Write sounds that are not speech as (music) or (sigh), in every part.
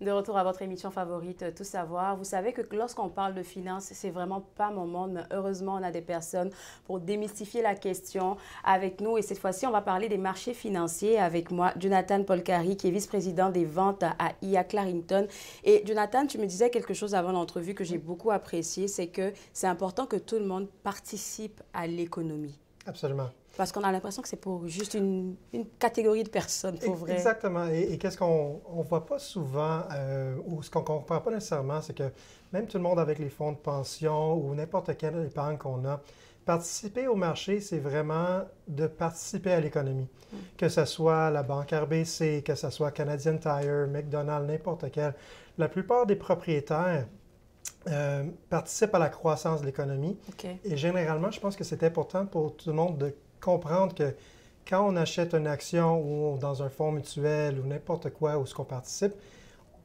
De retour à votre émission favorite, Tout savoir. Vous savez que lorsqu'on parle de finances, c'est vraiment pas mon monde, heureusement, on a des personnes pour démystifier la question avec nous. Et cette fois-ci, on va parler des marchés financiers avec moi, Jonathan Polcari, qui est vice-président des ventes à IA Clarington. Et Jonathan, tu me disais quelque chose avant l'entrevue que j'ai beaucoup apprécié, c'est que c'est important que tout le monde participe à l'économie. Absolument. Parce qu'on a l'impression que c'est pour juste une, catégorie de personnes, pour vrai. Exactement. Et, qu'est-ce qu'on ne voit pas souvent, euh, ou ce qu'on ne comprend pas nécessairement, c'est que même tout le monde avec les fonds de pension ou n'importe quelle épargne qu'on a, participer au marché, c'est vraiment de participer à l'économie. Mm. Que ce soit la banque RBC, que ce soit Canadian Tire, McDonald's, n'importe quelle. La plupart des propriétaires euh, participent à la croissance de l'économie. Et généralement, je pense que c'est important pour tout le monde de comprendre que quand on achète une action ou dans un fonds mutuel ou n'importe quoi où ce qu'on participe,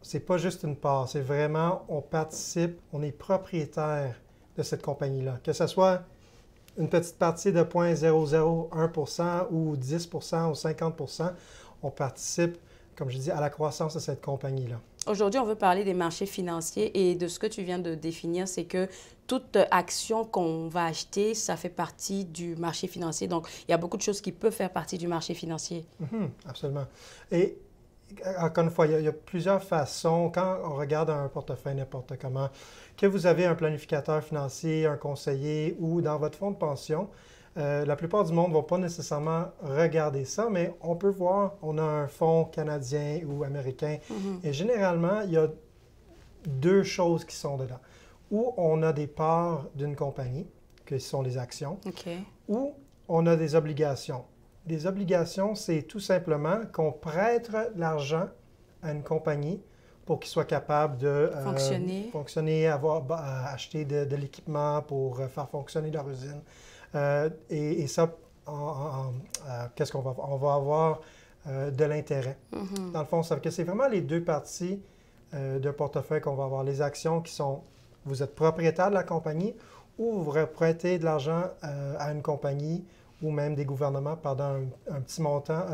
c'est pas juste une part, c'est vraiment on participe, on est propriétaire de cette compagnie-là. Que ce soit une petite partie de 0.001 ou 10 ou 50 on participe, comme je dis, à la croissance de cette compagnie-là. Aujourd'hui, on veut parler des marchés financiers et de ce que tu viens de définir, c'est que toute action qu'on va acheter, ça fait partie du marché financier. Donc, il y a beaucoup de choses qui peuvent faire partie du marché financier. Mhm, absolument. Et encore une fois, il y, a, plusieurs façons. Quand on regarde un portefeuille n'importe comment, que vous avez un planificateur financier, un conseiller ou dans votre fonds de pension, euh, la plupart du monde ne va pas nécessairement regarder ça, mais on peut voir, on a un fonds canadien ou américain, mhm. et généralement, il y a deux choses qui sont dedans. Ou on a des parts d'une compagnie, que ce sont les actions, ou on a des obligations. Des obligations, c'est tout simplement qu'on prête l'argent à une compagnie pour qu'il soit capable de euh, fonctionner. fonctionner, avoir, acheté acheter de, de l'équipement pour euh, faire fonctionner leur usine. Euh, et, ça, euh, qu'est-ce qu'on va On va avoir euh, de l'intérêt. Mm-hmm. Dans le fond, c'est vraiment les deux parties d'un de portefeuille qu'on va avoir. Les actions qui sont, vous êtes propriétaire de la compagnie ou vous prêtez de l'argent à une compagnie ou même des gouvernements pendant un, petit montant,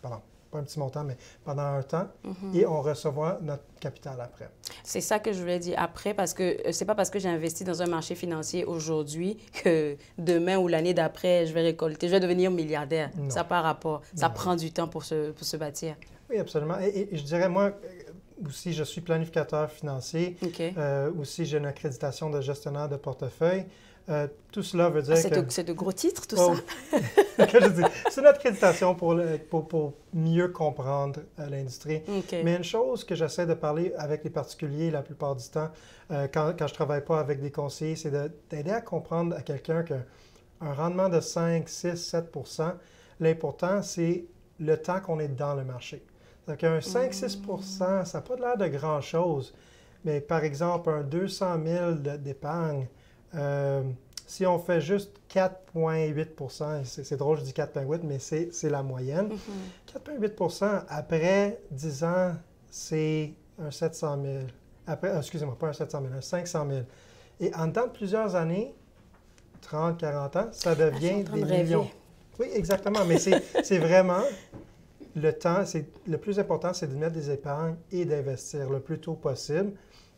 pardon, pas un petit montant, mais pendant un temps, mhm. et on recevra notre capital après. C'est ça que je voulais dire après, parce que euh, c'est pas parce que j'ai investi dans un marché financier aujourd'hui que demain ou l'année d'après, je vais récolter, je vais devenir milliardaire. Ça Ça par rapport. Ça prend du temps pour se, pour se bâtir. Oui, absolument. Et, je dirais, moi, euh, aussi, je suis planificateur financier. Euh, aussi, j'ai une accréditation de gestionnaire de portefeuille. Euh, tout cela veut ah, dire que... C'est de, gros titres, tout oh. ça. (laughs) c'est notre créditation pour, pour, pour, mieux comprendre euh, l'industrie. Mais une chose que j'essaie de parler avec les particuliers la plupart du temps, euh, quand, quand, je ne travaille pas avec des conseillers, c'est d'aider à comprendre à quelqu'un qu'un rendement de 5, 6, 7 l'important, c'est le temps qu'on est dans le marché. Donc, un 5-6 ça n'a pas l'air de grand-chose, mais par exemple, un 200 000 d'épargne, euh, si on fait juste 4,8 c'est drôle, je dis 4,8 mais c'est la moyenne. 4,8 mm-hmm. après 10 ans, c'est un 700 000. Après, euh, excusez-moi, pas un 700 000, un 500 000. Et en temps de plusieurs années, 30, 40 ans, ça ah, devient des millions. Oui, exactement. Mais c'est (laughs) vraiment le temps. le plus important, c'est de mettre des épargnes et d'investir le plus tôt possible.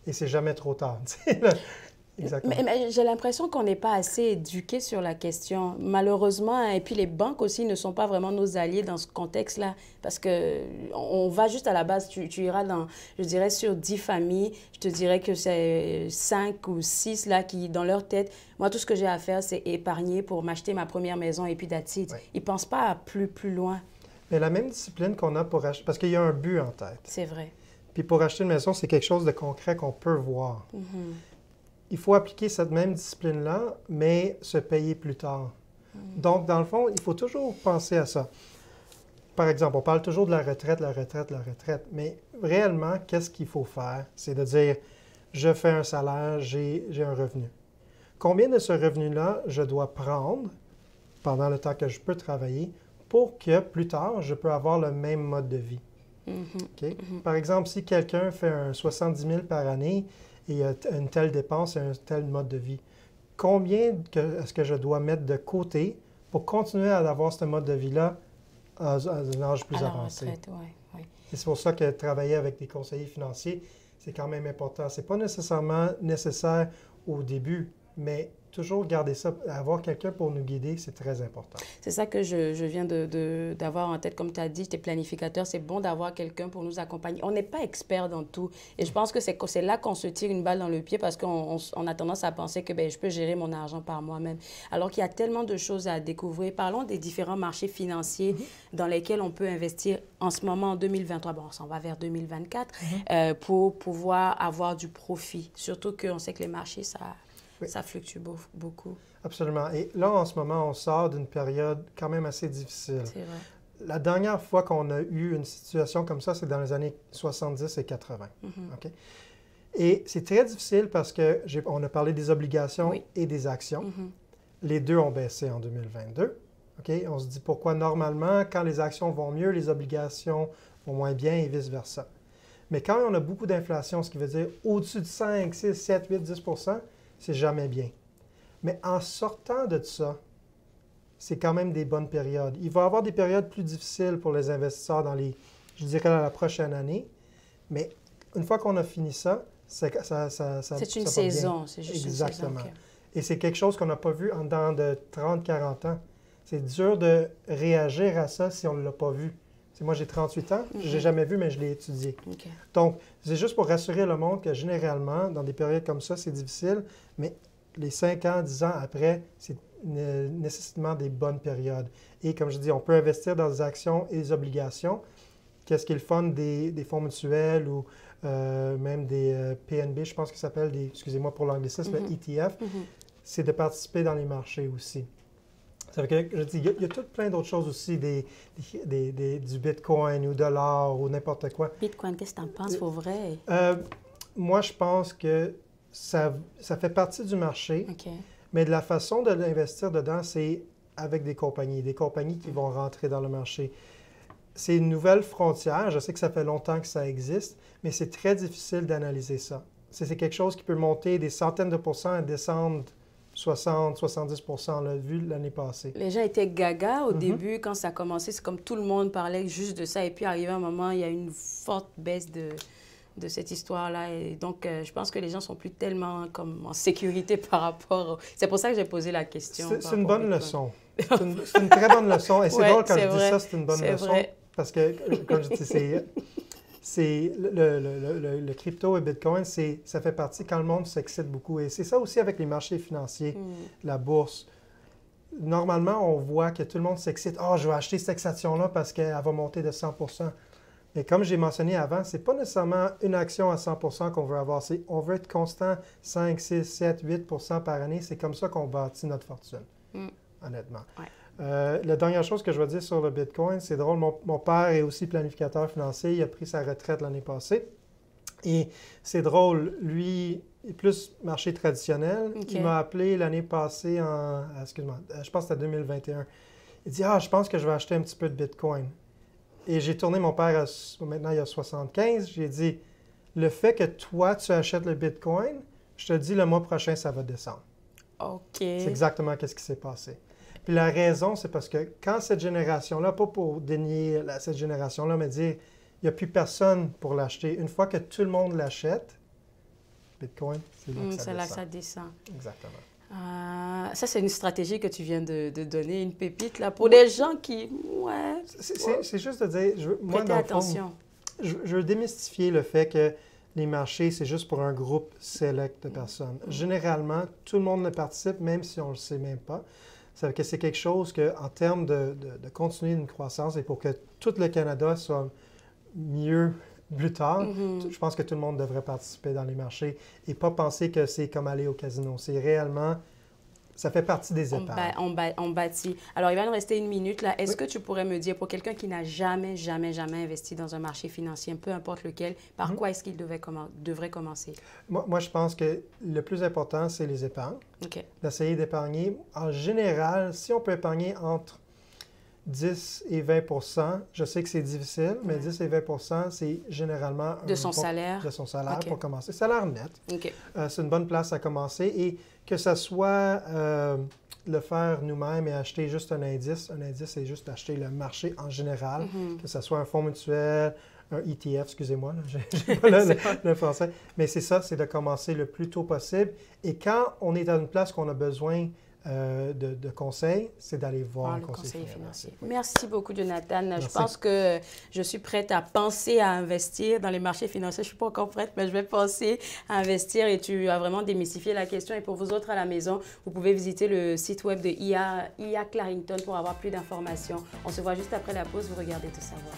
Et c'est jamais trop tard. (laughs) Exactement. Mais, j'ai l'impression qu'on n'est pas assez éduqué sur la question, malheureusement. Et puis les banques aussi ne sont pas vraiment nos alliés dans ce contexte-là, parce que on va juste à la base. Tu, iras dans, je dirais, sur 10 familles, je te dirais que c'est 5 ou 6 là qui, dans leur tête, moi, tout ce que j'ai à faire, c'est épargner pour m'acheter ma première maison et puis that's Ils ne pensent pas plus, plus loin. Mais la même discipline qu'on a pour acheter, parce qu'il y a un but en tête. C'est vrai. Puis pour acheter une maison, c'est quelque chose de concret qu'on peut voir. Mm-hmm il faut appliquer cette même discipline-là, mais se payer plus tard. Mm. Donc, dans le fond, il faut toujours penser à ça. Par exemple, on parle toujours de la retraite, la retraite, la retraite, mais réellement, qu'est-ce qu'il faut faire? C'est de dire, je fais un salaire, j'ai un revenu. Combien de ce revenu-là je dois prendre pendant le temps que je peux travailler pour que plus tard, je peux avoir le même mode de vie? Mm-hmm. Mm-hmm. Par exemple, si quelqu'un fait un 70 000 par année, et une telle dépense et un tel mode de vie. Combien est-ce que je dois mettre de côté pour continuer à avoir ce mode de vie-là à, un âge plus avancé? c'est pour ça que travailler avec des conseillers financiers, c'est quand même important. C'est pas nécessairement nécessaire au début, mais toujours garder ça, avoir quelqu'un pour nous guider, c'est très important. C'est ça que je, viens d'avoir de, d'avoir en tête. Comme tu as dit, es planificateurs, c'est bon d'avoir quelqu'un pour nous accompagner. On n'est pas expert dans tout. Et je pense que c'est là qu'on se tire une balle dans le pied parce qu'on a tendance à penser que ben je peux gérer mon argent par moi-même. Alors qu'il y a tellement de choses à découvrir. Parlons des différents marchés financiers mhm. dans lesquels on peut investir en ce moment, en 2023. Bon, on s'en va vers 2024 mhm. euh, pour pouvoir avoir du profit. Surtout qu'on sait que les marchés, ça, ça fluctue beaucoup. Absolument. Et là, en ce moment, on sort d'une période quand même assez difficile. C'est vrai. La dernière fois qu'on a eu une situation comme ça, c'est dans les années 70 et 80. Mhm. Et c'est très difficile parce que on a parlé des obligations et des actions. Mhm. Les deux ont baissé en 2022. Okay? On se dit pourquoi normalement, quand les actions vont mieux, les obligations vont moins bien et vice-versa. Mais quand on a beaucoup d'inflation, ce qui veut dire au-dessus de 5, 6, 7, 8, 10 c'est jamais bien. Mais en sortant de ça, c'est quand même des bonnes périodes. Il va y avoir des périodes plus difficiles pour les investisseurs dans les, je dirais, dans la prochaine année. Mais une fois qu'on a fini ça, ça, ça, c'est une saison, c'est juste Exactement. une Et c'est quelque chose qu'on n'a pas vu en dans de 30-40 ans. C'est dur de réagir à ça si on ne l'a pas vu moi, j'ai 38 ans, Je ne j'ai jamais vu, mais je l'ai étudié. Donc, c'est juste pour rassurer le monde que généralement, dans des périodes comme ça, c'est difficile, mais les 5 ans, 10 ans après, c'est nécessairement des bonnes périodes. Et comme je dis, on peut investir dans des actions et des obligations. Qu'est-ce qu'ils font des, fonds mutuels ou euh, même des euh, PNB, je pense qu'ils s'appellent des, excusez-moi pour l'anglicisme, ça s'appelle ETF, c'est de participer dans les marchés aussi je il y, a tout plein d'autres choses aussi, des, du bitcoin ou l'or ou n'importe quoi. Bitcoin, qu'est-ce que tu en penses pour vrai? Euh, moi, je pense que ça, ça fait partie du marché, mais de la façon de l'investir dedans, c'est avec des compagnies, des compagnies qui vont rentrer dans le marché. C'est une nouvelle frontière. Je sais que ça fait longtemps que ça existe, mais c'est très difficile d'analyser ça. C'est quelque chose qui peut monter des centaines de pourcents et descendre 60-70 l'a vu l'année passée. Les gens étaient gaga au mhm. début, quand ça a commencé, c'est comme tout le monde parlait juste de ça. Et puis, arrivé un moment, il y a une forte baisse de, de cette histoire-là. Et donc, euh, je pense que les gens sont plus tellement comme, en sécurité (laughs) par rapport. C'est pour ça que j'ai posé la question. C'est une bonne leçon. C'est une, très bonne leçon. Et c'est drôle quand je dis ça, c'est une bonne leçon. Parce que, comme je dis, c'est c'est le, le, le, le, crypto et Bitcoin, ça fait partie quand le monde s'excite beaucoup. Et c'est ça aussi avec les marchés financiers, mm. la bourse. Normalement, on voit que tout le monde s'excite. Oh, je vais acheter cette action-là parce qu'elle va monter de 100 mais comme j'ai mentionné avant, ce n'est pas nécessairement une action à 100 qu'on veut avoir. C'est, on veut être constant 5, 6, 7, 8 par année. C'est comme ça qu'on bâtit notre fortune, mm. honnêtement. Euh, la dernière chose que je vais dire sur le Bitcoin, c'est drôle, mon, père est aussi planificateur financier, il a pris sa retraite l'année passée. Et c'est drôle, lui, est plus marché traditionnel. Il m'a appelé l'année passée, en, ah, excuse-moi, euh, je pense que c'était 2021. Il dit Ah, je pense que je vais acheter un petit peu de Bitcoin. Et j'ai tourné mon père, maintenant il y a 75, j'ai dit Le fait que toi, tu achètes le Bitcoin, je te dis le mois prochain, ça va descendre. OK. C'est exactement ce qui s'est passé. Puis la raison, c'est parce que quand cette génération-là, pas pour dénier cette génération-là, mais dire il n'y a plus personne pour l'acheter, une fois que tout le monde l'achète, Bitcoin, c'est là, mm, ça descend. Exactement. Euh, ça, c'est une stratégie que tu viens de, donner, une pépite, là, pour les gens qui. Ouais. C'est juste de dire. Je, moi, dans attention. je, veux démystifier le fait que les marchés, c'est juste pour un groupe select de personnes. Mm. Généralement, tout le monde ne participe, même si on ne le sait même pas c'est que c'est quelque chose que, en termes de, de, de, continuer une croissance et pour que tout le Canada soit mieux plus tard, mm-hmm. je pense que tout le monde devrait participer dans les marchés et pas penser que c'est comme aller au casino. C'est réellement ça fait partie des épargnes. On, bâtit. Alors, il va nous rester une minute là. Est-ce que tu pourrais me dire, pour quelqu'un qui n'a jamais, jamais, jamais investi dans un marché financier, peu importe lequel, par mhm. quoi est-ce qu'il devrait commencer? Moi, je pense que le plus important, c'est les épargnes. D'essayer d'épargner. En général, si on peut épargner entre 10 et 20 je sais que c'est difficile, mais 10 et 20 c'est généralement... De son, salaire. De son salaire, pour commencer. Salaire net. Euh, c'est une bonne place à commencer. Et que ce soit euh, le faire nous-mêmes et acheter juste un indice. Un indice, c'est juste acheter le marché en général, mm-hmm. que ce soit un fonds mutuel, un ETF, excusez-moi, n'ai (laughs) (laughs) pas le, français. Mais c'est ça, c'est de commencer le plus tôt possible. Et quand on est dans une place qu'on a besoin euh, de, de, conseil, c'est d'aller voir le conseiller, financier. Merci beaucoup, Jonathan. Je pense que je suis prête à penser à investir dans les marchés financiers. Je ne suis pas encore prête, mais je vais penser à investir et tu as vraiment démystifié la question. Et pour vous autres à la maison, vous pouvez visiter le site web de IA, IA Clarington pour avoir plus d'informations. On se voit juste après la pause, vous regardez tout savoir.